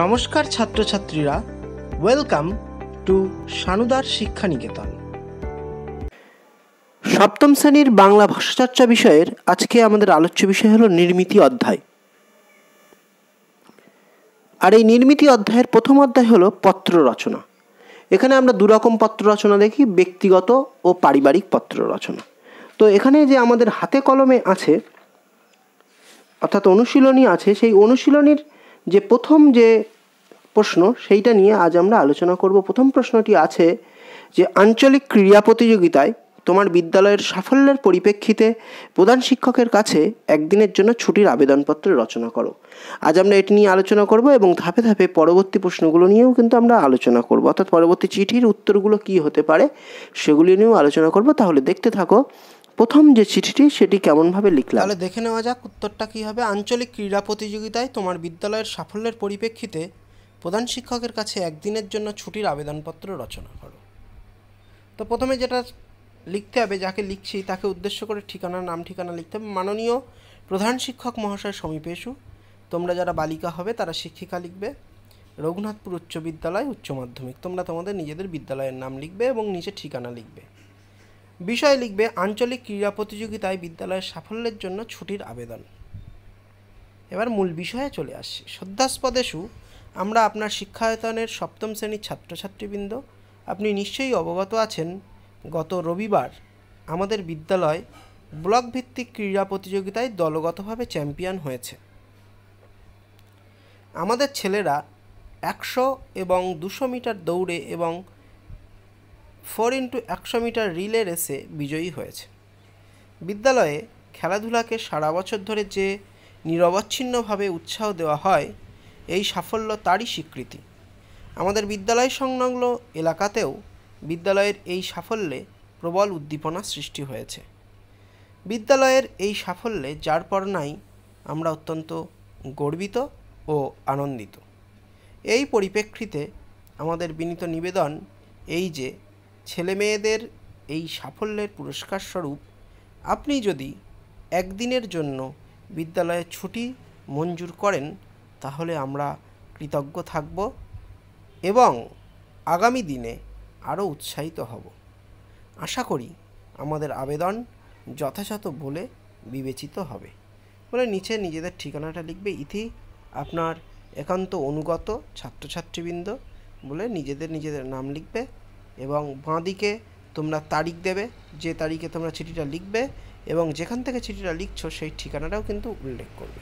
নমস্কার ছাত্রছাত্রীরা welcome to সানুদার শিক্ষানিকেতন সপ্তম শ্রেণীর বাংলা ভাষাচর্চা বিষয়ের আজকে আমাদের আলোচ্য বিষয় হলো নির্মিতি অধ্যায় আর এই নির্মিতি অধ্যায়ের প্রথম অধ্যায় হলো পত্র রচনা এখানে আমরা দুরকম পত্র রচনা দেখি ব্যক্তিগত ও পারিবারিক পত্র রচনা তো এখানে যে আমাদের হাতে কলমে আছে অর্থাৎ অনুশীলনী আছে সেই অনুশীলনীর যে প্রথম যে প্রশ্ন সেইটা নিয়ে আজ আমরা আলোচনা করব প্রথম প্রশ্নটি আছে যে আঞ্চলিক ক্রীড়া প্রতিযোগিতায় তোমার বিদ্যালয়ের সাফল্যের পরিপ্রেক্ষিতে প্রধান শিক্ষকের কাছে একদিনের জন্য ছুটির আবেদনপত্র রচনা করো আজ আমরা এটি নিয়ে আলোচনা করব এবং ধাপে ধাপে পরবর্তী প্রশ্নগুলো নিয়েও কিন্তু আমরা আলোচনা করব অর্থাৎ পরবর্তী চিঠির উত্তরগুলো কি হতে পারে সেগুলি নিয়েও আলোচনা করব তাহলে দেখতে থাকো প্রথম যে চিঠিটি সেটি কেমনভাবে লিখলাম তাহলে দেখে নেওয়া যাক উত্তরটা কী হবে আঞ্চলিক ক্রীড়া প্রতিযোগিতায় তোমার বিদ্যালয়ের সাফল্যের পরিপ্রেক্ষিতে প্রধান শিক্ষকের কাছে একদিনের জন্য ছুটির আবেদনপত্র রচনা করো তো প্রথমে যেটা লিখতে হবে যাকে লিখছি তাকে উদ্দেশ্য করে ঠিকানা নাম ঠিকানা লিখতে হবে মাননীয় প্রধান শিক্ষক মহাশয় সমীপেশু তোমরা যারা বালিকা হবে তারা শিক্ষিকা লিখবে রঘুনাথপুর উচ্চ বিদ্যালয় উচ্চ মাধ্যমিক তোমরা তোমাদের নিজেদের বিদ্যালয়ের নাম লিখবে এবং নিচে ঠিকানা লিখবে বিষয় লিখবে আঞ্চলিক ক্রীড়া প্রতিযোগিতায় বিদ্যালয়ের সাফল্যের জন্য ছুটির আবেদন এবার মূল বিষয়ে চলে আসছি শ্রদ্ধাস্পদেশু আমরা আপনার শিক্ষায়তনের সপ্তম শ্রেণীর ছাত্রছাত্রীবৃন্দ আপনি নিশ্চয়ই অবগত আছেন গত রবিবার আমাদের বিদ্যালয় ব্লক ভিত্তিক ক্রীড়া প্রতিযোগিতায় দলগতভাবে চ্যাম্পিয়ন হয়েছে আমাদের ছেলেরা একশো এবং দুশো মিটার দৌড়ে এবং ফোর ইন্টু একশো মিটার রিলে রেসে বিজয়ী হয়েছে বিদ্যালয়ে খেলাধুলাকে সারা বছর ধরে যে নিরবচ্ছিন্নভাবে উৎসাহ দেওয়া হয় এই সাফল্য তারই স্বীকৃতি আমাদের বিদ্যালয় সংলগ্ন এলাকাতেও বিদ্যালয়ের এই সাফল্যে প্রবল উদ্দীপনা সৃষ্টি হয়েছে বিদ্যালয়ের এই সাফল্যে যার পর নাই আমরা অত্যন্ত গর্বিত ও আনন্দিত এই পরিপ্রেক্ষিতে আমাদের বিনীত নিবেদন এই যে ছেলে মেয়েদের এই সাফল্যের পুরস্কার স্বরূপ আপনি যদি একদিনের জন্য বিদ্যালয়ের ছুটি মঞ্জুর করেন তাহলে আমরা কৃতজ্ঞ থাকব এবং আগামী দিনে আরও উৎসাহিত হব আশা করি আমাদের আবেদন যথাযথ বলে বিবেচিত হবে বলে নিচে নিজেদের ঠিকানাটা লিখবে ইতি আপনার একান্ত অনুগত ছাত্রছাত্রীবৃন্দ বলে নিজেদের নিজেদের নাম লিখবে এবং বাঁ দিকে তোমরা তারিখ দেবে যে তারিখে তোমরা চিঠিটা লিখবে এবং যেখান থেকে চিঠিটা লিখছো সেই ঠিকানাটাও কিন্তু উল্লেখ করবে